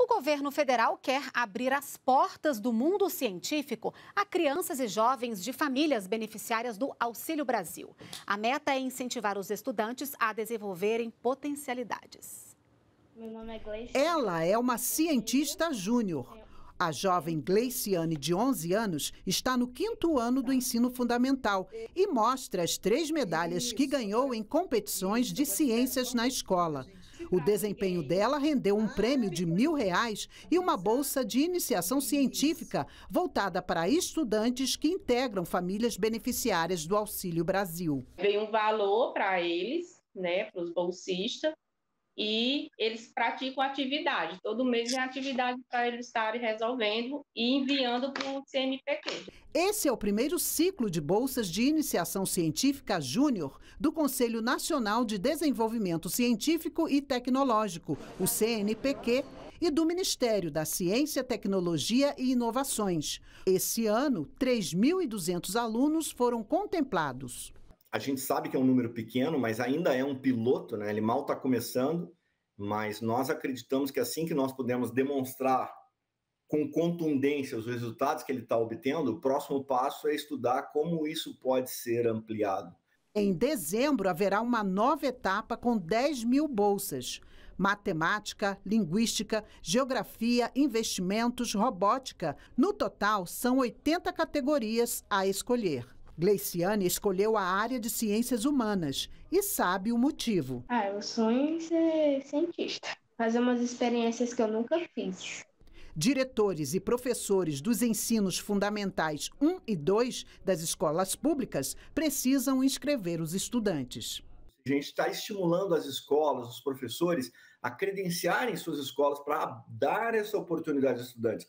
O governo federal quer abrir as portas do mundo científico a crianças e jovens de famílias beneficiárias do Auxílio Brasil. A meta é incentivar os estudantes a desenvolverem potencialidades. É Ela é uma cientista júnior. A jovem Gleiciane, de 11 anos, está no quinto ano do ensino fundamental e mostra as três medalhas que ganhou em competições de ciências na escola. O desempenho dela rendeu um prêmio de mil reais e uma bolsa de iniciação científica voltada para estudantes que integram famílias beneficiárias do Auxílio Brasil. Veio um valor para eles, né, para os bolsistas, e eles praticam atividade. Todo mês é atividade para eles estarem resolvendo e enviando para o CNPq. Esse é o primeiro ciclo de bolsas de iniciação científica júnior do Conselho Nacional de Desenvolvimento Científico e Tecnológico, o CNPq, e do Ministério da Ciência, Tecnologia e Inovações. Esse ano, 3.200 alunos foram contemplados a gente sabe que é um número pequeno, mas ainda é um piloto, né? Ele mal está começando, mas nós acreditamos que assim que nós pudermos demonstrar com contundência os resultados que ele está obtendo, o próximo passo é estudar como isso pode ser ampliado. Em dezembro, haverá uma nova etapa com 10 mil bolsas. Matemática, linguística, geografia, investimentos, robótica. No total, são 80 categorias a escolher. Gleiciane escolheu a área de ciências humanas e sabe o motivo. Ah, eu sonho ser cientista, fazer é umas experiências que eu nunca fiz. Diretores e professores dos ensinos fundamentais 1 e 2 das escolas públicas precisam inscrever os estudantes. A gente está estimulando as escolas, os professores, a credenciarem suas escolas para dar essa oportunidade aos estudantes.